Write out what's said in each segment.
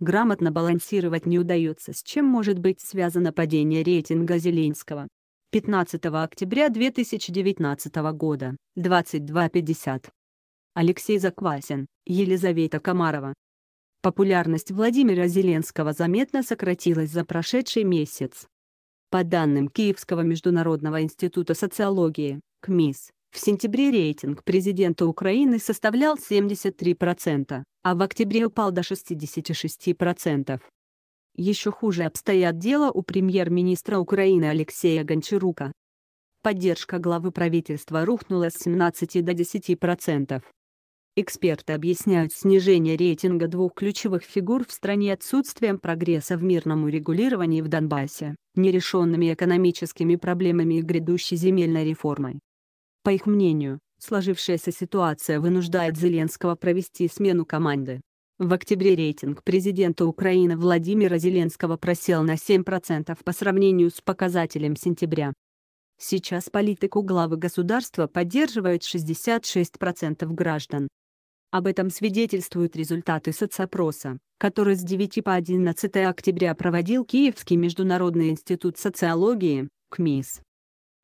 грамотно балансировать не удается с чем может быть связано падение рейтинга Зеленского. 15 октября 2019 года, 22.50. Алексей Заквасин, Елизавета Комарова. Популярность Владимира Зеленского заметно сократилась за прошедший месяц. По данным Киевского международного института социологии, КМИС, в сентябре рейтинг президента Украины составлял 73%, а в октябре упал до 66%. Еще хуже обстоят дела у премьер-министра Украины Алексея Гончарука. Поддержка главы правительства рухнула с 17 до 10%. Эксперты объясняют снижение рейтинга двух ключевых фигур в стране отсутствием прогресса в мирном урегулировании в Донбассе, нерешенными экономическими проблемами и грядущей земельной реформой. По их мнению, сложившаяся ситуация вынуждает Зеленского провести смену команды. В октябре рейтинг президента Украины Владимира Зеленского просел на 7% по сравнению с показателем сентября. Сейчас политику главы государства поддерживают 66% граждан. Об этом свидетельствуют результаты соцопроса, который с 9 по 11 октября проводил Киевский международный институт социологии, КМИС.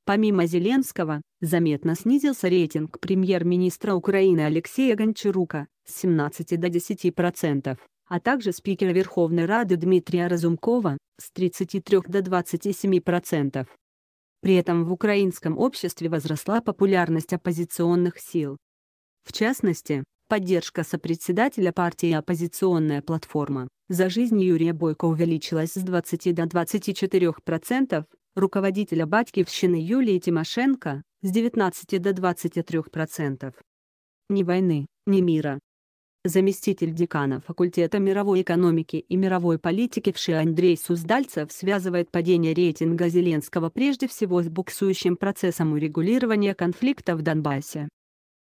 Помимо Зеленского, заметно снизился рейтинг премьер-министра Украины Алексея Гончарука с 17 до 10%, процентов, а также спикера Верховной Рады Дмитрия Разумкова с 33 до 27%. процентов. При этом в украинском обществе возросла популярность оппозиционных сил. В частности, поддержка сопредседателя партии «Оппозиционная платформа» за жизнь Юрия Бойко увеличилась с 20 до 24%, процентов руководителя Батькивщины Юлии Тимошенко, с 19 до 23%. Ни войны, ни мира. Заместитель декана факультета мировой экономики и мировой политики в ШИ а Андрей Суздальцев связывает падение рейтинга Зеленского прежде всего с буксующим процессом урегулирования конфликта в Донбассе.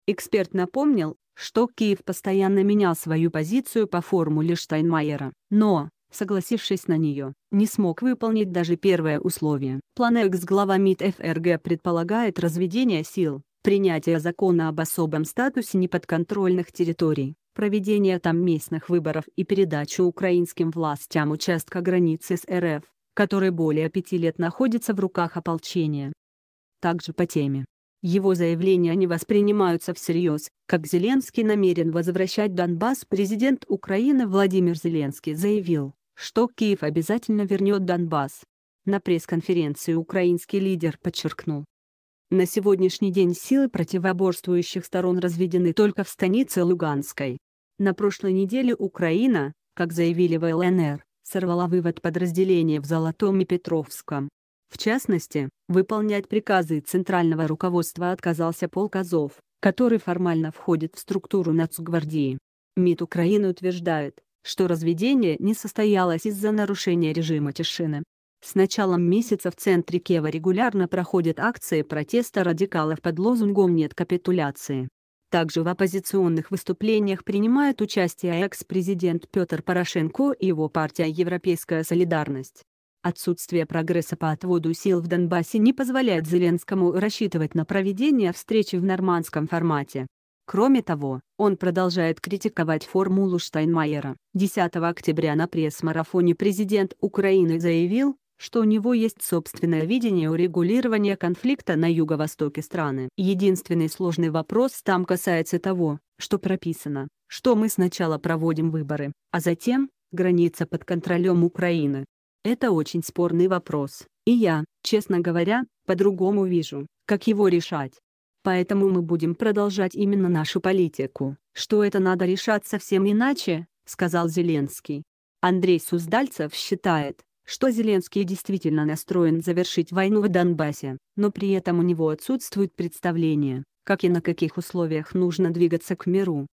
Эксперт напомнил, что Киев постоянно менял свою позицию по формуле Штайнмайера, но, согласившись на нее, не смог выполнить даже первое условие. План экс-глава МИД ФРГ предполагает разведение сил, принятие закона об особом статусе неподконтрольных территорий, проведение там местных выборов и передачу украинским властям участка границы с РФ, который более пяти лет находится в руках ополчения. Также по теме. Его заявления не воспринимаются всерьез, как Зеленский намерен возвращать Донбасс президент Украины Владимир Зеленский заявил, что Киев обязательно вернет Донбасс. На пресс-конференции украинский лидер подчеркнул. На сегодняшний день силы противоборствующих сторон разведены только в станице Луганской. На прошлой неделе Украина, как заявили в ЛНР, сорвала вывод подразделения в Золотом и Петровском. В частности, выполнять приказы центрального руководства отказался полк Азов, который формально входит в структуру Нацгвардии. МИД Украины утверждает, что разведение не состоялось из-за нарушения режима тишины. С началом месяца в центре Кева регулярно проходят акции протеста радикалов под лозунгом «Нет капитуляции». Также в оппозиционных выступлениях принимают участие экс-президент Петр Порошенко и его партия «Европейская солидарность». Отсутствие прогресса по отводу сил в Донбассе не позволяет Зеленскому рассчитывать на проведение встречи в нормандском формате. Кроме того, он продолжает критиковать формулу Штайнмайера. 10 октября на пресс-марафоне президент Украины заявил, что у него есть собственное видение урегулирования конфликта на юго-востоке страны. Единственный сложный вопрос там касается того, что прописано, что мы сначала проводим выборы, а затем – граница под контролем Украины. Это очень спорный вопрос, и я, честно говоря, по-другому вижу, как его решать. Поэтому мы будем продолжать именно нашу политику, что это надо решать совсем иначе, сказал Зеленский. Андрей Суздальцев считает, что Зеленский действительно настроен завершить войну в Донбассе, но при этом у него отсутствует представление, как и на каких условиях нужно двигаться к миру.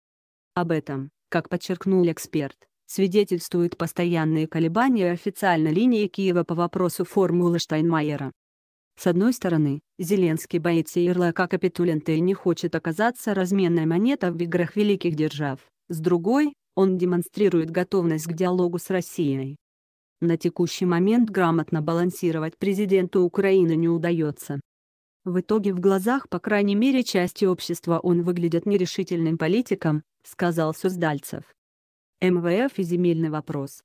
Об этом, как подчеркнул эксперт, свидетельствуют постоянные колебания официальной линии Киева по вопросу формулы Штайнмайера. С одной стороны, Зеленский боится ярлыка капитулянта и не хочет оказаться разменной монетой в играх великих держав, с другой, он демонстрирует готовность к диалогу с Россией. На текущий момент грамотно балансировать президенту Украины не удается. В итоге в глазах, по крайней мере, части общества он выглядит нерешительным политиком, сказал Суздальцев. МВФ и земельный вопрос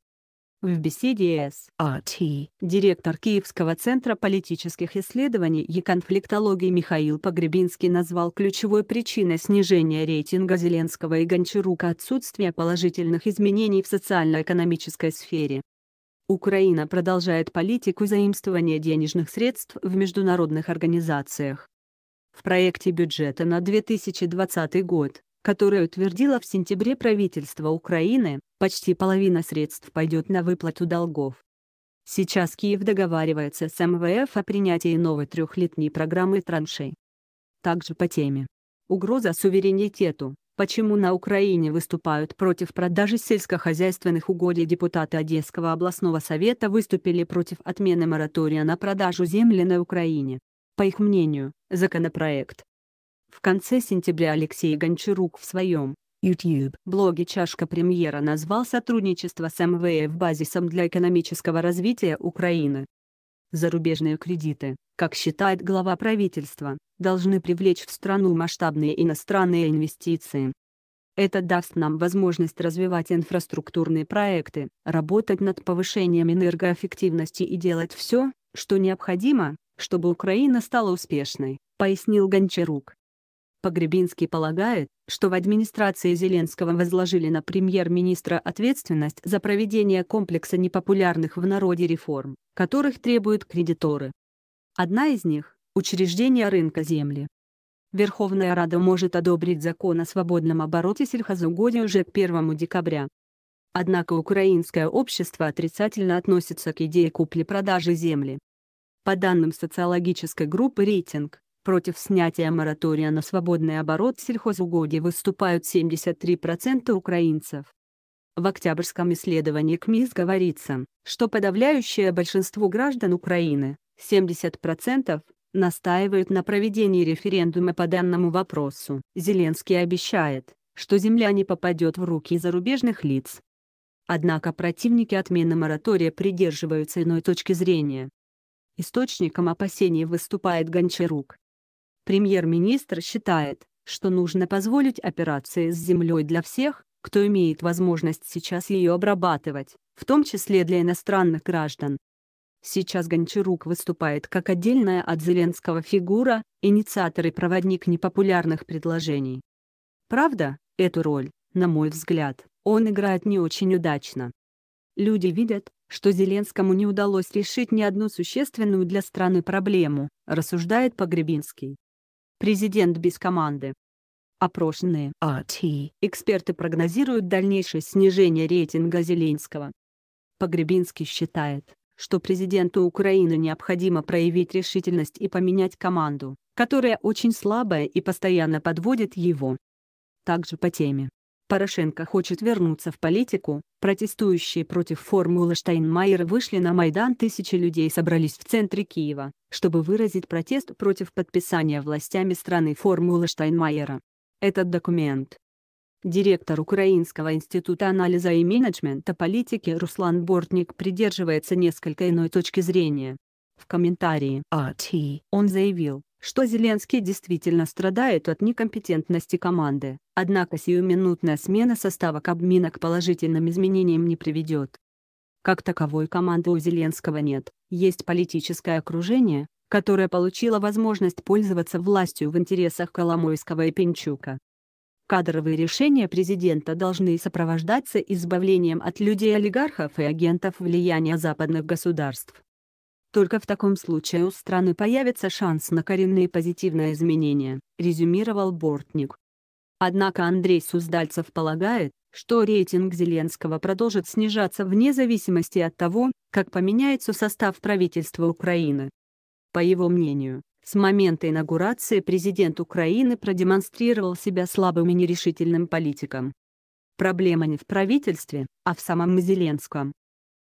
в беседе с А.Т. директор Киевского центра политических исследований и конфликтологии Михаил Погребинский назвал ключевой причиной снижения рейтинга Зеленского и Гончарука отсутствие положительных изменений в социально-экономической сфере. Украина продолжает политику заимствования денежных средств в международных организациях. В проекте бюджета на 2020 год которое утвердило в сентябре правительство Украины, почти половина средств пойдет на выплату долгов. Сейчас Киев договаривается с МВФ о принятии новой трехлетней программы траншей. Также по теме. Угроза суверенитету. Почему на Украине выступают против продажи сельскохозяйственных угодий депутаты Одесского областного совета выступили против отмены моратория на продажу земли на Украине. По их мнению, законопроект, в конце сентября Алексей Гончарук в своем YouTube блоге «Чашка премьера» назвал сотрудничество с МВФ базисом для экономического развития Украины. Зарубежные кредиты, как считает глава правительства, должны привлечь в страну масштабные иностранные инвестиции. Это даст нам возможность развивать инфраструктурные проекты, работать над повышением энергоэффективности и делать все, что необходимо, чтобы Украина стала успешной, пояснил Гончарук. Погребинский полагает, что в администрации Зеленского возложили на премьер-министра ответственность за проведение комплекса непопулярных в народе реформ, которых требуют кредиторы. Одна из них – учреждение рынка земли. Верховная Рада может одобрить закон о свободном обороте сельхозугодий уже к 1 декабря. Однако украинское общество отрицательно относится к идее купли-продажи земли. По данным социологической группы «Рейтинг», Против снятия моратория на свободный оборот сельхозугодий выступают 73% украинцев. В октябрьском исследовании КМИС говорится, что подавляющее большинство граждан Украины, 70%, настаивают на проведении референдума по данному вопросу. Зеленский обещает, что земля не попадет в руки зарубежных лиц. Однако противники отмены моратория придерживаются иной точки зрения. Источником опасений выступает Гончарук, Премьер-министр считает, что нужно позволить операции с землей для всех, кто имеет возможность сейчас ее обрабатывать, в том числе для иностранных граждан. Сейчас Гончарук выступает как отдельная от Зеленского фигура, инициатор и проводник непопулярных предложений. Правда, эту роль, на мой взгляд, он играет не очень удачно. Люди видят, что Зеленскому не удалось решить ни одну существенную для страны проблему, рассуждает Погребинский президент без команды. Опрошенные RT. А эксперты прогнозируют дальнейшее снижение рейтинга Зеленского. Погребинский считает, что президенту Украины необходимо проявить решительность и поменять команду, которая очень слабая и постоянно подводит его. Также по теме Порошенко хочет вернуться в политику, протестующие против формулы Штайнмайера вышли на Майдан тысячи людей собрались в центре Киева, чтобы выразить протест против подписания властями страны формулы Штайнмайера. Этот документ. Директор Украинского института анализа и менеджмента политики Руслан Бортник придерживается несколько иной точки зрения. В комментарии АТ он заявил, что Зеленский действительно страдает от некомпетентности команды, однако сиюминутная смена состава Кабмина к положительным изменениям не приведет. Как таковой команды у Зеленского нет, есть политическое окружение, которое получило возможность пользоваться властью в интересах Коломойского и Пинчука. Кадровые решения президента должны сопровождаться избавлением от людей-олигархов и агентов влияния западных государств. Только в таком случае у страны появится шанс на коренные позитивные изменения, резюмировал Бортник. Однако Андрей Суздальцев полагает, что рейтинг Зеленского продолжит снижаться вне зависимости от того, как поменяется состав правительства Украины. По его мнению, с момента инаугурации президент Украины продемонстрировал себя слабым и нерешительным политиком. Проблема не в правительстве, а в самом Зеленском.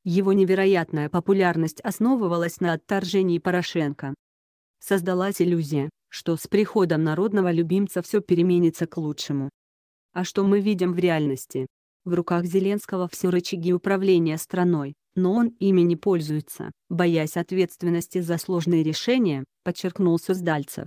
Его невероятная популярность основывалась на отторжении Порошенко. Создалась иллюзия, что с приходом народного любимца все переменится к лучшему. А что мы видим в реальности? В руках Зеленского все рычаги управления страной, но он ими не пользуется, боясь ответственности за сложные решения, подчеркнул Суздальцев.